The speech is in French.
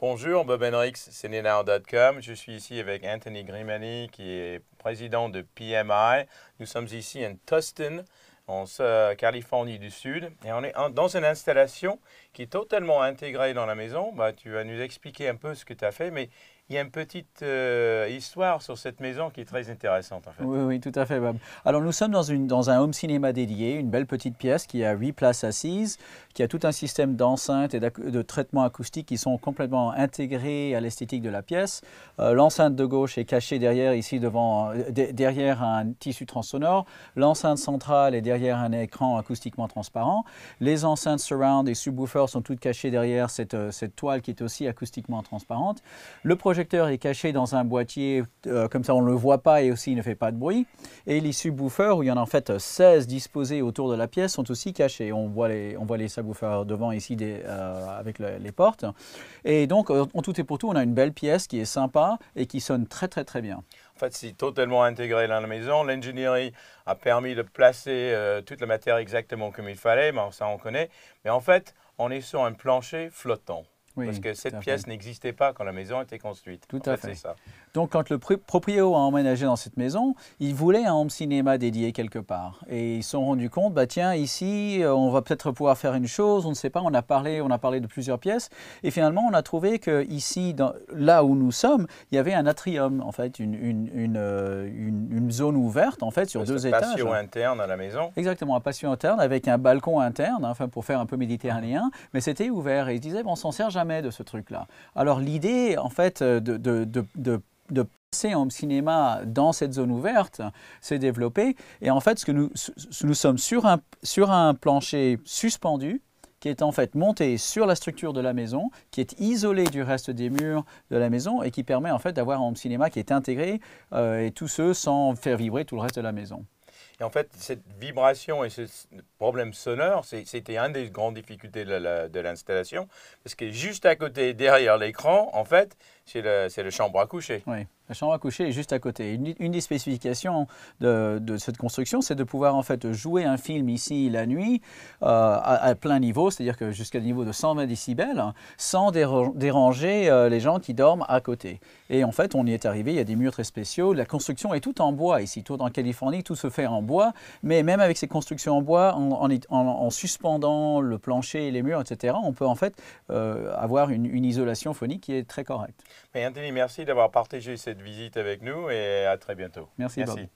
Bonjour, Bob Henrix, Ninao.com. Je suis ici avec Anthony Grimani, qui est président de PMI. Nous sommes ici en Tustin, en euh, Californie du Sud, et on est dans une installation qui est totalement intégrée dans la maison. Bah, tu vas nous expliquer un peu ce que tu as fait, mais il y a une petite euh, histoire sur cette maison qui est très intéressante en fait. Oui, oui, tout à fait. Alors nous sommes dans, une, dans un home cinéma dédié, une belle petite pièce qui a huit places assises, qui a tout un système d'enceintes et de traitements acoustiques qui sont complètement intégrés à l'esthétique de la pièce. Euh, l'enceinte de gauche est cachée derrière ici devant, euh, derrière un tissu transsonore. L'enceinte centrale est derrière un écran acoustiquement transparent. Les enceintes surround et subwoofer sont toutes cachées derrière cette, cette toile qui est aussi acoustiquement transparente. Le projet projecteur est caché dans un boîtier, euh, comme ça on ne le voit pas et aussi il ne fait pas de bruit. Et les subwoofers, où il y en a en fait 16 disposés autour de la pièce, sont aussi cachés. On voit les, on voit les subwoofers devant ici euh, avec les portes. Et donc, euh, en tout et pour tout, on a une belle pièce qui est sympa et qui sonne très très très bien. En fait, c'est totalement intégré dans la maison. L'ingénierie a permis de placer toute la matière exactement comme il fallait, ça on connaît. Mais en fait, on est sur un plancher flottant parce que cette pièce n'existait pas quand la maison a été construite. Tout à fait. Ça. Donc, quand le propriétaire a emménagé dans cette maison, il voulait un home cinéma dédié quelque part. Et ils se sont rendus compte, bah tiens, ici, euh, on va peut-être pouvoir faire une chose, on ne sait pas, on a parlé, on a parlé de plusieurs pièces. Et finalement, on a trouvé que ici, dans, là où nous sommes, il y avait un atrium, en fait, une, une, euh, zone ouverte, en fait, sur deux étages. Un patio interne à la maison. Exactement, un patio interne avec un balcon interne, hein, enfin, pour faire un peu méditerranéen. Mais c'était ouvert. Et ils disaient, bon, on s'en sert jamais de ce truc-là. Alors l'idée, en fait, euh, de, passer en cinéma dans cette zone ouverte s'est développée. Et en fait, ce que nous, sommes sur un, plancher suspendu, qui est en fait monté sur la structure de la maison, qui est isolé du reste des murs de la maison et qui permet en fait d'avoir un home cinéma qui est intégré euh, et tout ce sans faire vibrer tout le reste de la maison. Et en fait, cette vibration et ce problème sonore, c'était une des grandes difficultés de l'installation, parce que juste à côté, derrière l'écran, en fait, c'est la chambre à coucher. Oui. La chambre à coucher est juste à côté. Une, des spécifications de, cette construction, c'est de pouvoir en fait jouer un film ici la nuit euh, à, plein niveau, c'est-à-dire que jusqu'à un niveau de 120 décibels, hein, sans déranger euh, les gens qui dorment à côté. Et en fait, on y est arrivé, il y a des murs très spéciaux. La construction est toute en bois ici, tout en Californie, tout se fait en bois. Mais même avec ces constructions en bois, en, en, suspendant le plancher et les murs, etc., on peut en fait euh, avoir une, une, isolation phonique qui est très correcte. Mais Anthony, merci d'avoir partagé cette visite avec nous et à très bientôt. Merci. Merci.